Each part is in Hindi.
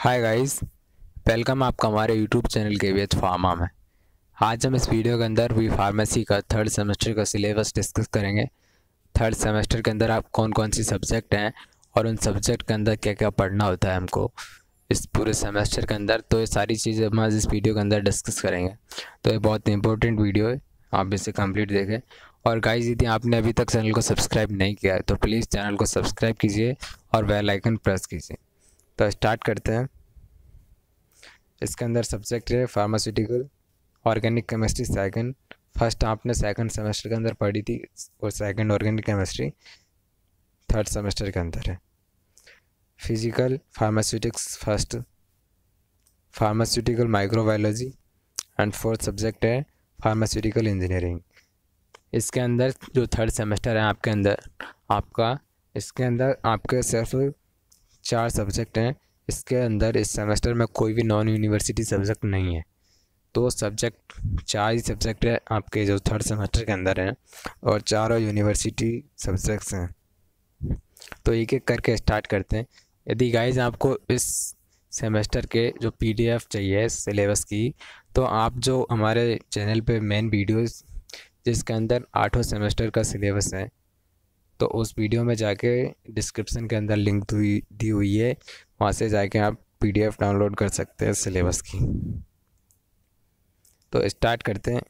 हाय गाइस वेलकम आपका हमारे यूट्यूब चैनल के वी फार्मा में आज हम इस वीडियो के अंदर वी फार्मेसी का थर्ड सेमेस्टर का सिलेबस डिस्कस करेंगे थर्ड सेमेस्टर के अंदर आप कौन कौन सी सब्जेक्ट हैं और उन सब्जेक्ट के अंदर क्या क्या पढ़ना होता है हमको इस पूरे सेमेस्टर के अंदर तो ये सारी चीज़ें हम आज इस वीडियो के अंदर डिस्कस करेंगे तो ये बहुत इंपॉर्टेंट वीडियो है आप इसे कम्प्लीट देखें और गाइस यदि आपने अभी तक चैनल को सब्सक्राइब नहीं किया है तो प्लीज़ चैनल को सब्सक्राइब कीजिए और बेलाइकन प्रेस कीजिए तो स्टार्ट करते हैं इसके अंदर सब्जेक्ट है pharmaceutical organic chemistry second first आपने सेकंड सेमेस्टर के अंदर पढ़ी थी और second organic chemistry third semester के अंदर है physical pharmaceutics first pharmaceutical microbiology and fourth subject है फार्मास्यूटिकल इंजीनियरिंग इसके अंदर जो थर्ड सेमेस्टर है आपके अंदर आपका इसके अंदर आपके सिर्फ चार सब्जेक्ट हैं इसके अंदर इस सेमेस्टर में कोई भी नॉन यूनिवर्सिटी सब्जेक्ट नहीं है तो सब्जेक्ट चार ही सब्जेक्ट है आपके जो थर्ड सेमेस्टर के अंदर हैं और चारों यूनिवर्सिटी सब्जेक्ट्स हैं तो एक एक करके स्टार्ट करते हैं यदि गाइज आपको इस सेमेस्टर के जो पीडीएफ चाहिए सिलेबस की तो आप जो हमारे चैनल पे मेन वीडियोस जिसके अंदर आठों सेमेस्टर का सिलेबस है तो उस वीडियो में जाके डिस्क्रिप्शन के अंदर लिंक दी हुई है वहाँ से जाके आप पीडीएफ डाउनलोड कर सकते हैं सिलेबस की तो स्टार्ट करते हैं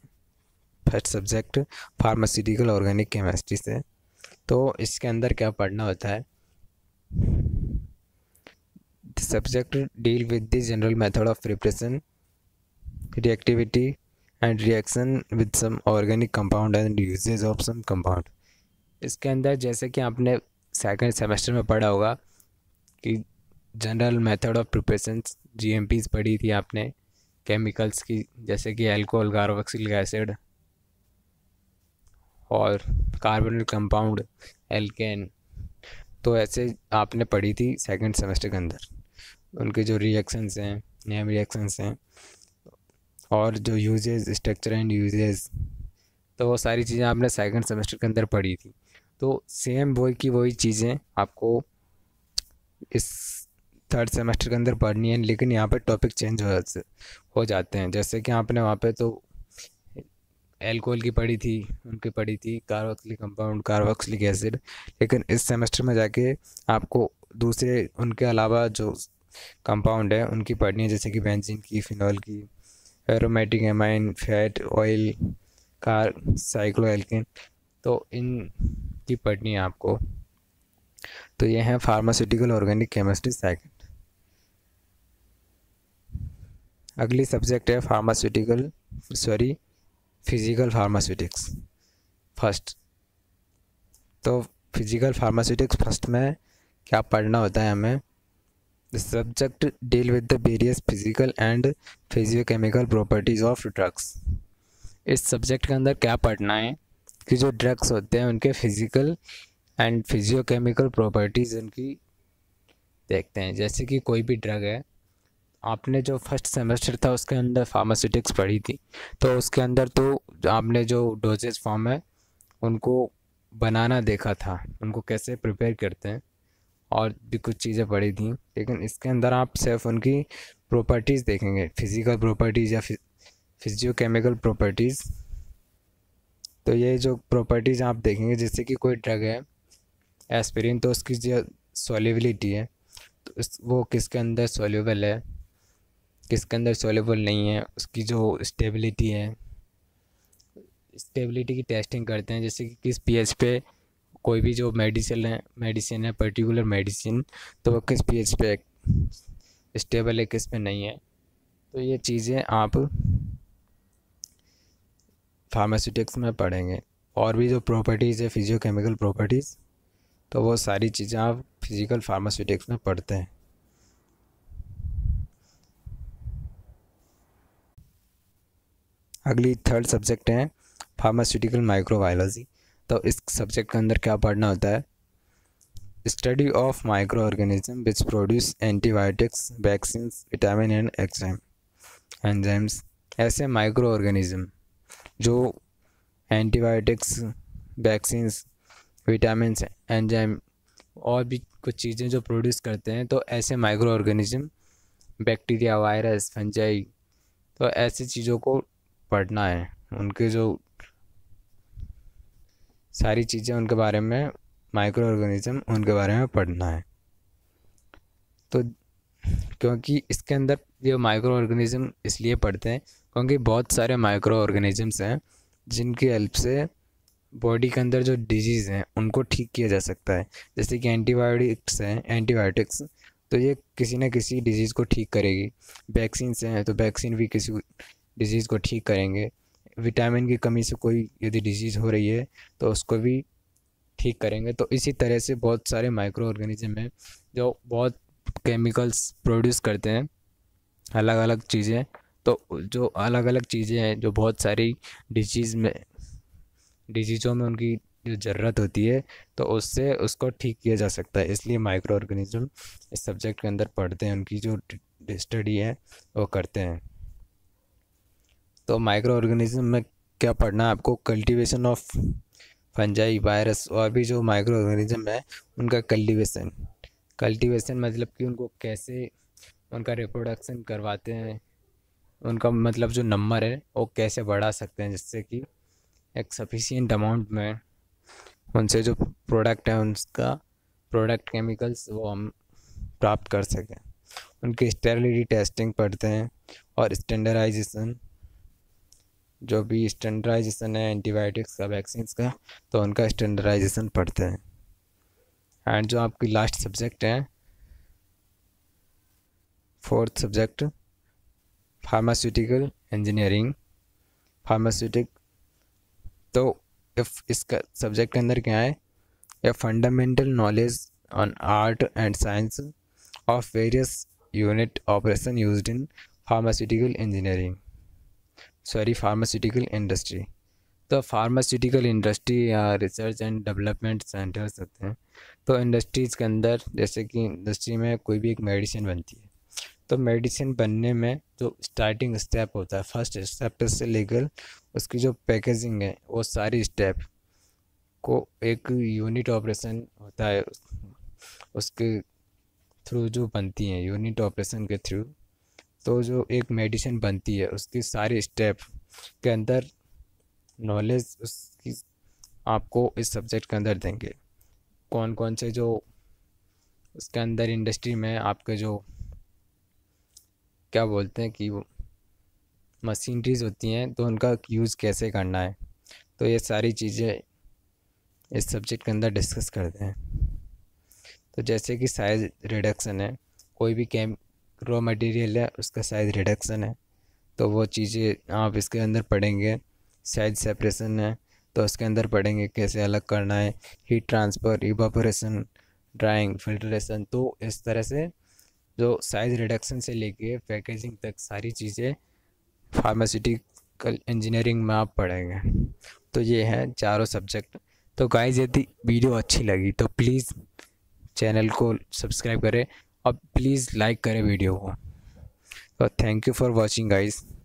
first subject pharmaceutical organic chemistry से तो इसके अंदर क्या पढ़ना होता है subject deal with the general method of preparation reactivity and reaction with some organic compound and uses of some compound इसके अंदर जैसे कि आपने सेकेंड सेमेस्टर में पढ़ा होगा कि जनरल मेथड ऑफ प्रिपरेशन जी पढ़ी थी आपने केमिकल्स की जैसे कि एल्कोहल गारोक्सिलिक एसिड और कार्बोनिल कंपाउंड एल्केन तो ऐसे आपने पढ़ी थी सेकंड सेमेस्टर के अंदर उनके जो रिएक्शंस हैं नेम रिएक्शंस हैं और जो यूजेस स्ट्रक्चर एंड यूजेस तो वो सारी चीज़ें आपने सेकंड सेमेस्टर के अंदर पढ़ी थी तो सेम वही की वही चीज़ें आपको इस थर्ड सेमेस्टर के अंदर पढ़नी है लेकिन यहाँ पर टॉपिक चेंज हो जाते हो जाते हैं जैसे कि आपने वहाँ पे तो एल्कोहल की पढ़ी थी उनकी पढ़ी थी कार्बोक्सिलिक कंपाउंड कार्बोक्सिलिक एसिड लेकिन इस सेमेस्टर में जाके आपको दूसरे उनके अलावा जो कंपाउंड है उनकी पढ़नी है जैसे कि बेंजीन की फिनॉल की एरोमेटिक एमाइन फैट ऑयल कार साइक्लो एल्किन तो इन की पढ़नी है आपको तो ये है फार्मास्यूटिकल ऑर्गेनिक केमिस्ट्री सेकंड अगली सब्जेक्ट है pharmaceutical sorry physical pharmaceutics first तो फिजिकल फार्मास्यूटिक्स फर्स्ट में क्या पढ़ना होता है हमें the subject deal with the various physical and physicochemical properties of drugs इस सब्जेक्ट के अंदर क्या पढ़ना है कि जो ड्रग्स होते हैं उनके फिजिकल एंड फिजियोकेमिकल प्रॉपर्टीज़ उनकी देखते हैं जैसे कि कोई भी ड्रग है आपने जो फर्स्ट सेमेस्टर था उसके अंदर फार्मास्यूटिक्स पढ़ी थी तो उसके अंदर तो आपने जो डोजेज फॉर्म है उनको बनाना देखा था उनको कैसे प्रिपेयर करते हैं और भी कुछ चीज़ें पढ़ी थी लेकिन इसके अंदर आप सिर्फ उनकी प्रॉपर्टीज़ देखेंगे फिज़िकल प्रॉपर्टीज़ या फिजियोकेमिकल प्रॉपर्टीज़ तो ये जो प्रॉपर्टीज़ आप देखेंगे जैसे कि कोई ड्रग है एस्पिरिन तो उसकी जो सोलिबिलिटी है तो उस वो किसके अंदर सोल्यूबल है किसके अंदर सॉल्यूबल नहीं है उसकी जो स्टेबिलिटी है स्टेबिलिटी की टेस्टिंग करते हैं जैसे कि किस पीएच पे कोई भी जो मेडिसिन है मेडिसिन है पर्टिकुलर मेडिसिन तो वो किस पीएच पे स्टेबल है किस पे नहीं है तो ये चीज़ें आप फार्मास्यूटिक्स में पढ़ेंगे और भी जो प्रॉपर्टीज़ है फिजियोकेमिकल प्रॉपर्टीज़ तो वो सारी चीज़ें आप फिज़िकल फार्मास्यूटिक्स में पढ़ते हैं अगली थर्ड सब्जेक्ट है फार्मास्यूटिकल माइक्रोबायोलॉजी तो इस सब्जेक्ट के अंदर क्या पढ़ना होता है study of microorganism which produce antibiotics vaccine vitamin and एक्सम एंजाइम्स ऐसे माइक्रो ऑर्गेनिज्म जो एंटीबायोटिक्स वैक्सीन विटामिन एंजाइम और भी कुछ चीज़ें जो प्रोड्यूस करते हैं तो ऐसे microorganism bacteria virus fungi तो ऐसी चीज़ों को पढ़ना है उनके जो सारी चीज़ें उनके बारे में माइक्रो ऑर्गेनिज्म उनके बारे में पढ़ना है तो क्योंकि इसके अंदर ये माइक्रो ऑर्गेनिज्म इसलिए पढ़ते हैं क्योंकि बहुत सारे माइक्रो ऑर्गेनिजम्स हैं जिनकी हेल्प से बॉडी के अंदर जो डिजीज़ हैं उनको ठीक किया जा सकता है जैसे कि एंटीबायोटिक्स हैं एंटीबायोटिक्स तो ये किसी न किसी डिजीज़ को ठीक करेगी वैक्सीन्स हैं तो वैक्सीन भी किसी डिजीज़ को ठीक करेंगे विटामिन की कमी से कोई यदि डिजीज़ हो रही है तो उसको भी ठीक करेंगे तो इसी तरह से बहुत सारे माइक्रो ऑर्गेनिज्म हैं जो बहुत केमिकल्स प्रोड्यूस करते हैं अलग अलग चीज़ें तो जो अलग अलग चीज़ें हैं जो बहुत सारी डिजीज़ में डिजीज़ों में उनकी जो ज़रूरत होती है तो उससे उसको ठीक किया जा सकता है इसलिए माइक्रो ऑर्गेनिज्म इस सब्जेक्ट के अंदर पढ़ते हैं उनकी जो स्टडी है वो करते हैं तो माइक्रो ऑर्गेनिज्म में क्या पढ़ना है आपको कल्टीवेशन ऑफ फंजाई वायरस और भी जो माइक्रो ऑर्गेनिज्म है उनका कल्टीवेशन कल्टीवेशन मतलब कि उनको कैसे उनका रिप्रोडक्शन करवाते हैं उनका मतलब जो नंबर है वो कैसे बढ़ा सकते हैं जिससे कि एक सफिशियंट अमाउंट में उनसे जो प्रोडक्ट है उनका प्रोडक्ट केमिकल्स वो हम प्राप्त कर सकें उनकी स्टेरिलिटी टेस्टिंग पढ़ते हैं और स्टैंडर्डाइजेशन जो भी स्टैंडर्डाइजेशन है एंटीबायोटिक्स का वैक्सीन का तो उनका स्टैंडर्डाइजेशन पढ़ते हैं एंड जो आपकी लास्ट सब्जेक्ट है fourth subject pharmaceutical engineering pharmaceutic तो इफ इसका सब्जेक्ट के अंदर क्या है a fundamental knowledge on art and science of various unit operation use in pharmaceutical engineering sorry pharmaceutical industry तो फार्मास्यूटिकल इंडस्ट्री या रिसर्च एंड डेवलपमेंट सेंटर्स होते हैं तो इंडस्ट्रीज़ के अंदर जैसे कि इंडस्ट्री में कोई भी एक मेडिसिन बनती है तो मेडिसिन बनने में जो स्टार्टिंग स्टेप होता है फर्स्ट स्टेप से लेकर उसकी जो पैकेजिंग है वो सारी स्टेप को एक यूनिट ऑपरेशन होता है उसके थ्रू जो बनती हैं यूनिट ऑपरेशन के थ्रू तो जो एक मेडिसिन बनती है उसकी सारी स्टेप के अंदर नॉलेज उसकी आपको इस सब्जेक्ट के अंदर देंगे कौन कौन से जो उसके अंदर इंडस्ट्री में आपके जो क्या बोलते हैं कि वो मशीनरीज होती हैं तो उनका यूज़ कैसे करना है तो ये सारी चीज़ें इस सब्जेक्ट के अंदर डिस्कस करते हैं तो जैसे कि साइज़ रिडक्शन है कोई भी कैम रॉ मटेरियल है उसका साइज़ रिडक्शन है तो वो चीज़ें आप इसके अंदर पढ़ेंगे साइज सेपरेशन है तो उसके अंदर पढ़ेंगे कैसे अलग करना है heat transfer evaporation drying filtration तो इस तरह से जो साइज़ रिडक्शन से लेके पैकेजिंग तक सारी चीज़ें फार्मास्यूटिकल इंजीनियरिंग में आप पढ़ेंगे तो ये है चारों सब्जेक्ट तो गाइज यदि वीडियो अच्छी लगी तो प्लीज़ चैनल को सब्सक्राइब करें और प्लीज़ लाइक करें वीडियो को तो thank you for watching guys